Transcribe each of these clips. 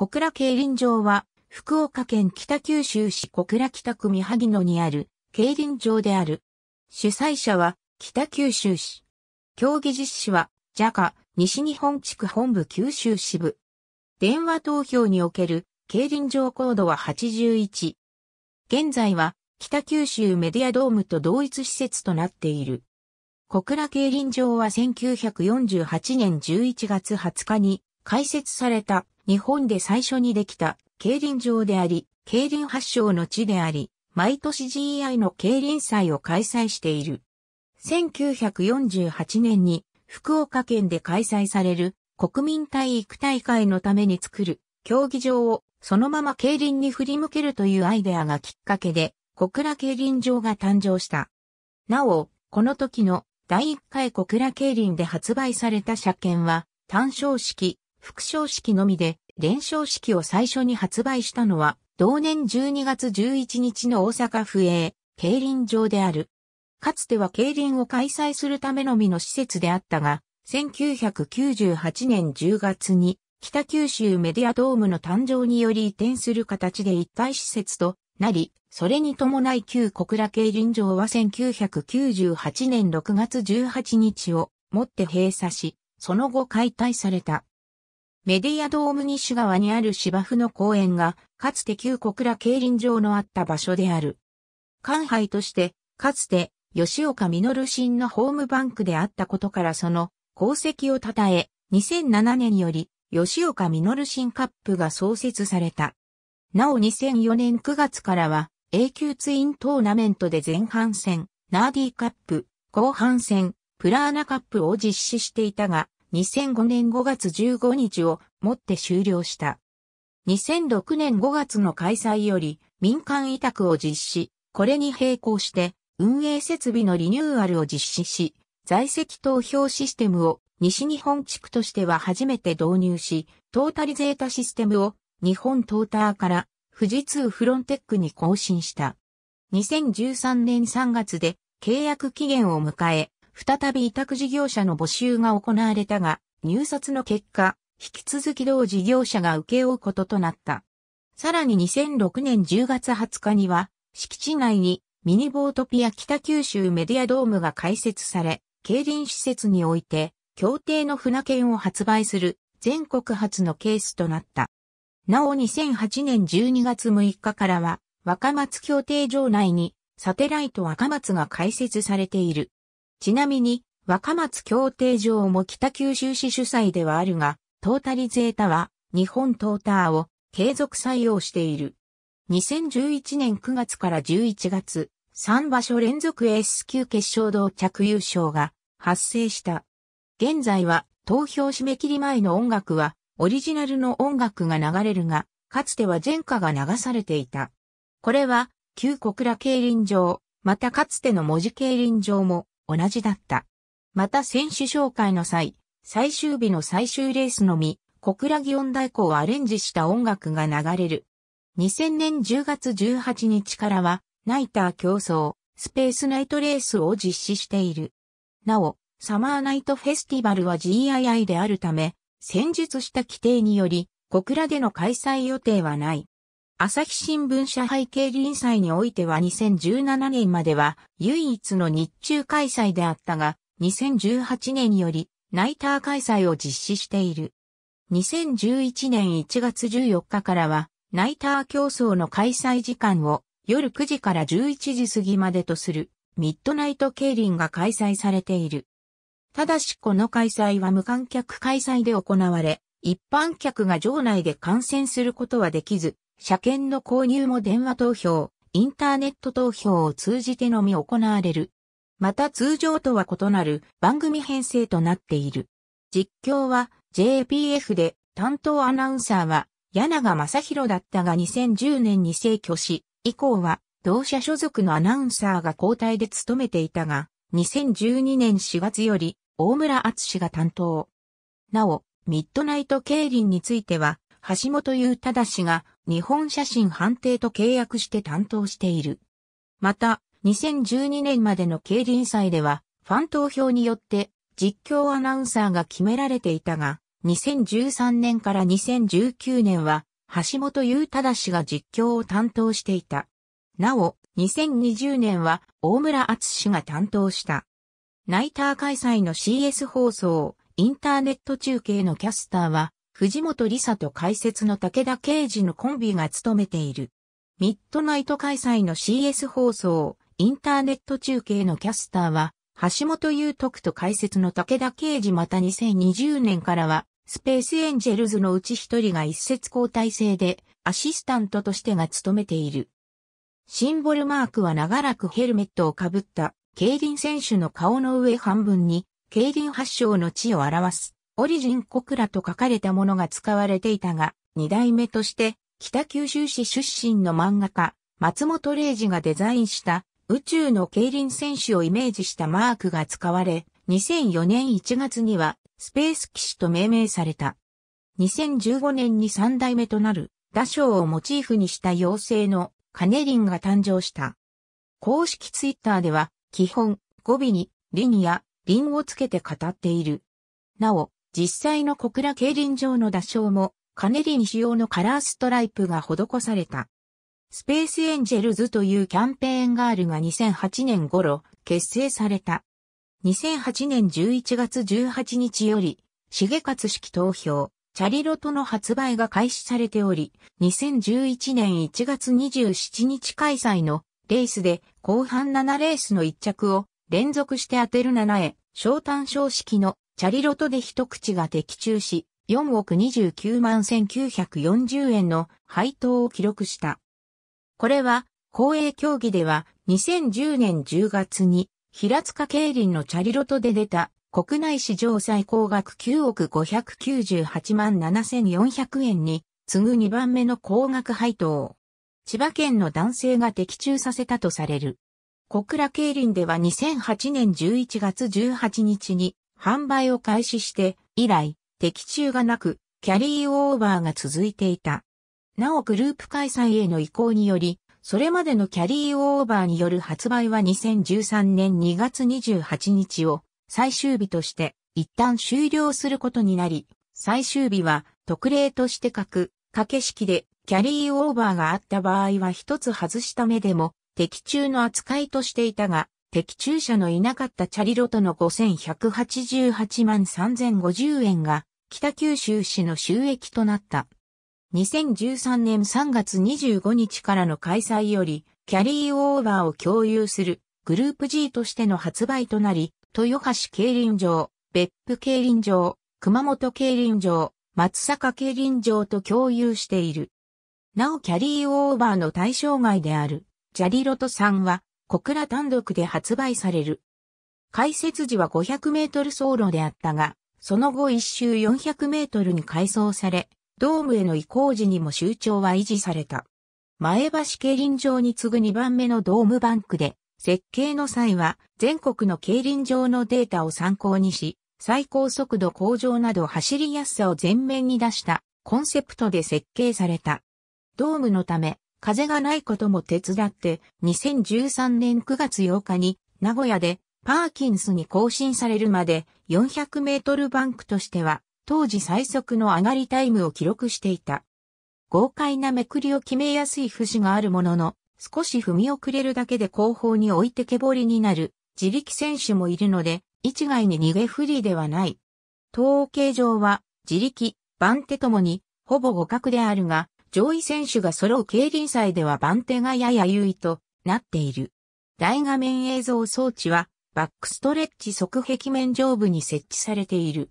小倉競輪場は、福岡県北九州市小倉北区三萩野にある競輪場である。主催者は北九州市。競技実施は JACA 西日本地区本部九州支部。電話投票における競輪場コードは81。現在は北九州メディアドームと同一施設となっている。小倉競輪場は1948年11月20日に開設された日本で最初にできた競輪場であり、競輪発祥の地であり、毎年 GI の競輪祭を開催している。1948年に福岡県で開催される国民体育大会のために作る競技場をそのまま競輪に振り向けるというアイデアがきっかけで小倉競輪場が誕生した。なお、この時の第1回小倉競輪で発売された車検は単勝式、副賞式のみで、連承式を最初に発売したのは、同年12月11日の大阪府営、競輪場である。かつては競輪を開催するためのみの施設であったが、1998年10月に北九州メディアドームの誕生により移転する形で一体施設となり、それに伴い旧小倉競輪場は1998年6月18日をもって閉鎖し、その後解体された。メディアドーム西側にある芝生の公園が、かつて旧小倉競輪場のあった場所である。関杯として、かつて、吉岡実新のホームバンクであったことからその功績を称え、2007年より、吉岡実新カップが創設された。なお2004年9月からは、A 級ツイントーナメントで前半戦、ナーディーカップ、後半戦、プラーナカップを実施していたが、2005年5月15日をもって終了した。2006年5月の開催より民間委託を実施、これに並行して運営設備のリニューアルを実施し、在籍投票システムを西日本地区としては初めて導入し、トータリゼータシステムを日本トーターから富士通フロンテックに更新した。2013年3月で契約期限を迎え、再び委託事業者の募集が行われたが、入札の結果、引き続き同事業者が受け負うこととなった。さらに2006年10月20日には、敷地内にミニボートピア北九州メディアドームが開設され、競輪施設において、協定の船券を発売する全国初のケースとなった。なお2008年12月6日からは、若松協定場内にサテライト若松が開設されている。ちなみに、若松協定上も北九州市主催ではあるが、トータリゼータは日本トーターを継続採用している。2011年9月から11月、3場所連続エース級決勝同着優勝が発生した。現在は投票締め切り前の音楽はオリジナルの音楽が流れるが、かつては前科が流されていた。これは旧小倉競輪場、またかつての文字競輪場も同じだった。また選手紹介の際、最終日の最終レースのみ、小倉祇園大鼓をアレンジした音楽が流れる。2000年10月18日からは、ナイター競争、スペースナイトレースを実施している。なお、サマーナイトフェスティバルは GII であるため、戦術した規定により、小倉での開催予定はない。朝日新聞社背経理祭においては2017年までは唯一の日中開催であったが、2018年よりナイター開催を実施している。2011年1月14日からは、ナイター競争の開催時間を夜9時から11時過ぎまでとするミッドナイト競輪が開催されている。ただしこの開催は無観客開催で行われ、一般客が場内で観戦することはできず、車検の購入も電話投票、インターネット投票を通じてのみ行われる。また通常とは異なる番組編成となっている。実況は JPF で担当アナウンサーは柳賀正宏だったが2010年に逝去し、以降は同社所属のアナウンサーが交代で務めていたが、2012年4月より大村厚氏が担当。なお、ミッドナイト競輪については、橋本優忠氏が日本写真判定と契約して担当している。また、2012年までの競輪祭では、ファン投票によって実況アナウンサーが決められていたが、2013年から2019年は、橋本優忠氏が実況を担当していた。なお、2020年は大村厚氏が担当した。ナイター開催の CS 放送、インターネット中継のキャスターは、藤本理沙と解説の武田刑事のコンビが務めている。ミッドナイト開催の CS 放送、インターネット中継のキャスターは、橋本優徳と解説の武田刑事また2020年からは、スペースエンジェルズのうち一人が一節交代制で、アシスタントとしてが務めている。シンボルマークは長らくヘルメットをかぶった、競輪選手の顔の上半分に、競輪発祥の地を表す。オリジン小倉と書かれたものが使われていたが、二代目として、北九州市出身の漫画家、松本零士がデザインした宇宙の競輪選手をイメージしたマークが使われ、2004年1月にはスペース騎士と命名された。2015年に三代目となる、打賞をモチーフにした妖精のカネリンが誕生した。公式ツイッターでは、基本、語尾に、リニア、リンをつけて語っている。なお、実際の小倉競輪場の打賞も、カネリに仕様のカラーストライプが施された。スペースエンジェルズというキャンペーンガールが2008年頃結成された。2008年11月18日より、重勝式投票、チャリロトの発売が開始されており、2011年1月27日開催のレースで後半7レースの1着を連続して当てる7へ、小短小式のチャリロトで一口が的中し、4億29万1940円の配当を記録した。これは、公営競技では2010年10月に平塚競輪のチャリロトで出た国内史上最高額9億598万7400円に次ぐ2番目の高額配当。を、千葉県の男性が的中させたとされる。小倉競輪では2008年11月18日に販売を開始して以来、的中がなく、キャリーオーバーが続いていた。なおグループ開催への移行により、それまでのキャリーオーバーによる発売は2013年2月28日を最終日として一旦終了することになり、最終日は特例として書く、掛け式でキャリーオーバーがあった場合は一つ外した目でも的中の扱いとしていたが、的中者のいなかったチャリロトの5188万3050円が北九州市の収益となった。2013年3月25日からの開催より、キャリーオーバーを共有するグループ G としての発売となり、豊橋競輪場、別府競輪場、熊本競輪場、松坂競輪場と共有している。なおキャリーオーバーの対象外である、ジャリロトさんは、小倉単独で発売される。開設時は500メートル走路であったが、その後一周400メートルに改装され、ドームへの移行時にも周長は維持された。前橋競輪場に次ぐ2番目のドームバンクで、設計の際は全国の競輪場のデータを参考にし、最高速度向上など走りやすさを前面に出したコンセプトで設計された。ドームのため風がないことも手伝って、2013年9月8日に名古屋でパーキンスに更新されるまで400メートルバンクとしては当時最速の上がりタイムを記録していた。豪快なめくりを決めやすい節があるものの、少し踏み遅れるだけで後方に置いてけぼりになる自力選手もいるので、一概に逃げ不利ではない。統計上は自力、番手ともにほぼ互角であるが、上位選手が揃う競輪祭では番手がやや優位となっている。大画面映像装置はバックストレッチ側壁面上部に設置されている。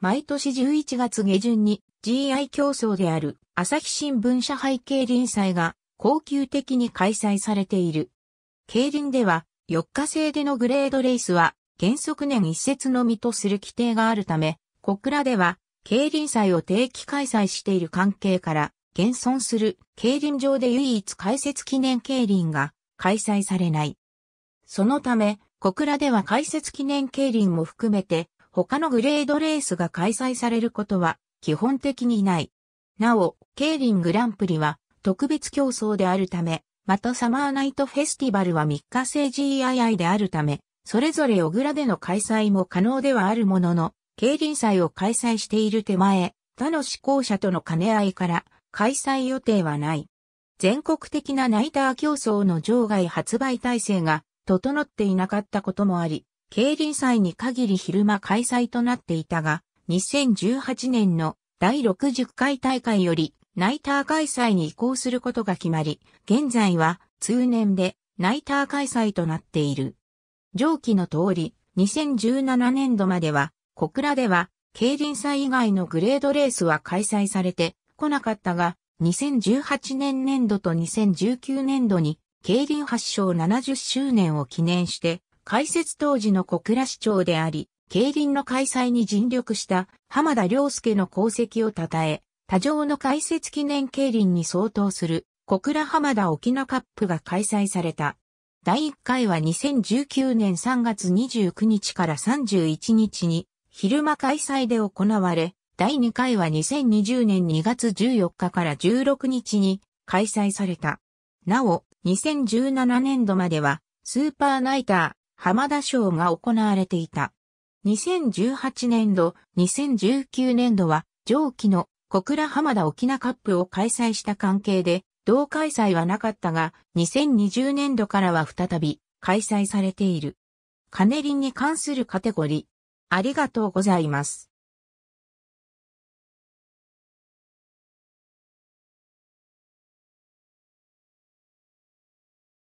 毎年11月下旬に GI 競争である朝日新聞社杯競輪祭が恒久的に開催されている。競輪では4日制でのグレードレースは原則年一節のみとする規定があるため、小倉では競輪祭を定期開催している関係から現存する競輪場で唯一開設記念競輪が開催されない。そのため、小倉では開設記念競輪も含めて他のグレードレースが開催されることは基本的にない。なお、競輪グランプリは特別競争であるため、またサマーナイトフェスティバルは3日制 GII であるため、それぞれ小倉での開催も可能ではあるものの、競輪祭を開催している手前、他の志行者との兼ね合いから、開催予定はない。全国的なナイター競争の場外発売体制が整っていなかったこともあり、競輪祭に限り昼間開催となっていたが、2018年の第60回大会よりナイター開催に移行することが決まり、現在は通年でナイター開催となっている。上記の通り、2017年度までは、小倉では、競輪祭以外のグレードレースは開催されて、来なかったが、2018年年度と2019年度に、競輪発祥70周年を記念して、開設当時の小倉市長であり、競輪の開催に尽力した浜田良介の功績を称え、多上の開設記念競輪に相当する小倉浜田沖縄カップが開催された。第1回は2019年3月29日から31日に昼間開催で行われ、第2回は2020年2月14日から16日に開催された。なお、2017年度までは、スーパーナイター、浜田賞が行われていた。2018年度、2019年度は、上記の小倉浜田沖縄カップを開催した関係で、同開催はなかったが、2020年度からは再び開催されている。カネリンに関するカテゴリー。ありがとうございます。